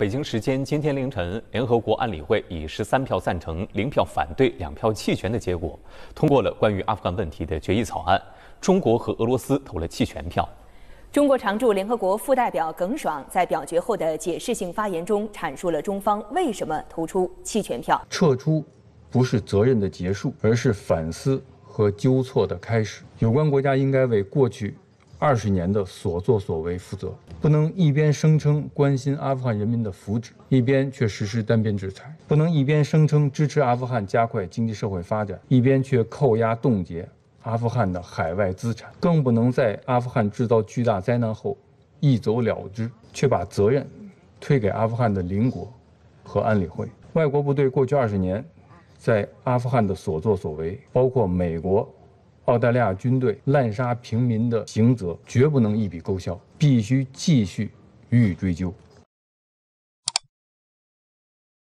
北京时间今天凌晨，联合国安理会以十三票赞成、零票反对、两票弃权的结果，通过了关于阿富汗问题的决议草案。中国和俄罗斯投了弃权票。中国常驻联合国副代表耿爽在表决后的解释性发言中阐述了中方为什么投出弃权票：撤出不是责任的结束，而是反思和纠错的开始。有关国家应该为过去。二十年的所作所为负责，不能一边声称关心阿富汗人民的福祉，一边却实施单边制裁；不能一边声称支持阿富汗加快经济社会发展，一边却扣押冻结阿富汗的海外资产；更不能在阿富汗制造巨大灾难后，一走了之，却把责任推给阿富汗的邻国和安理会外国部队过去二十年在阿富汗的所作所为，包括美国。澳大利亚军队滥杀平民的刑责绝不能一笔勾销，必须继续予以追究。